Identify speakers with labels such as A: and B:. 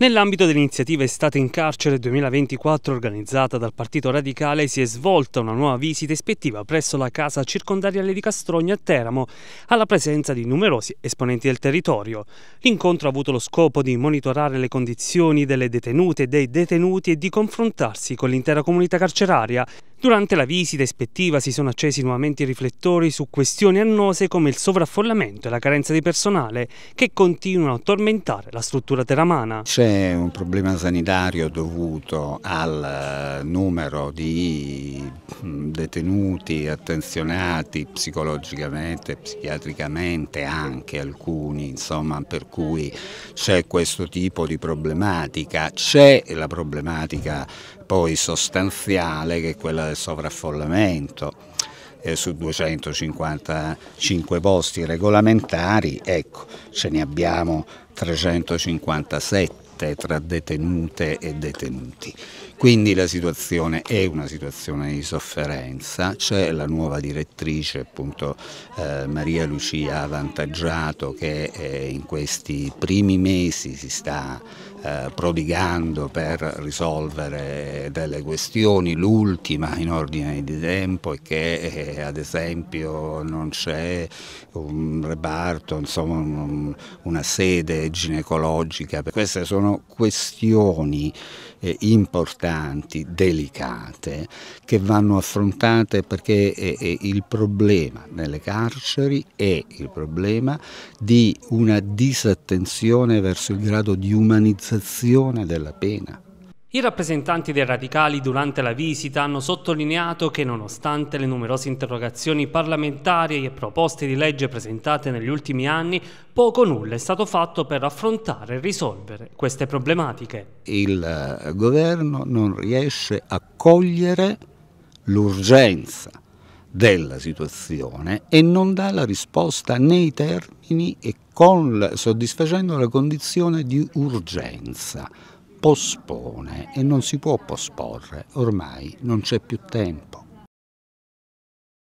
A: Nell'ambito dell'iniziativa Estate in carcere 2024 organizzata dal Partito Radicale si è svolta una nuova visita ispettiva presso la casa circondariale di Castrogna a Teramo, alla presenza di numerosi esponenti del territorio. L'incontro ha avuto lo scopo di monitorare le condizioni delle detenute e dei detenuti e di confrontarsi con l'intera comunità carceraria, Durante la visita ispettiva si sono accesi nuovamente i riflettori su questioni annose come il sovraffollamento e la carenza di personale che continuano a tormentare la struttura teramana.
B: C'è un problema sanitario dovuto al eh, numero di detenuti attenzionati psicologicamente, psichiatricamente anche alcuni, insomma, per cui c'è questo tipo di problematica, c'è la problematica poi sostanziale che è quella del sovraffollamento. Eh, su 255 posti regolamentari, ecco, ce ne abbiamo 357 combatte tra detenute e detenuti. Quindi la situazione è una situazione di sofferenza, c'è la nuova direttrice appunto eh, Maria Lucia Avantaggiato che eh, in questi primi mesi si sta eh, prodigando per risolvere delle questioni, l'ultima in ordine di tempo è che eh, ad esempio non c'è un reparto, insomma un, una sede ginecologica, queste sono sono questioni eh, importanti, delicate, che vanno affrontate perché eh, eh, il problema nelle carceri è il problema di una disattenzione verso il grado di umanizzazione della pena
A: i rappresentanti dei radicali durante la visita hanno sottolineato che nonostante le numerose interrogazioni parlamentari e proposte di legge presentate negli ultimi anni, poco nulla è stato fatto per affrontare e risolvere queste problematiche.
B: Il eh, governo non riesce a cogliere l'urgenza della situazione e non dà la risposta nei termini e con, soddisfacendo la condizione di urgenza pospone e non si può posporre, ormai non c'è più tempo.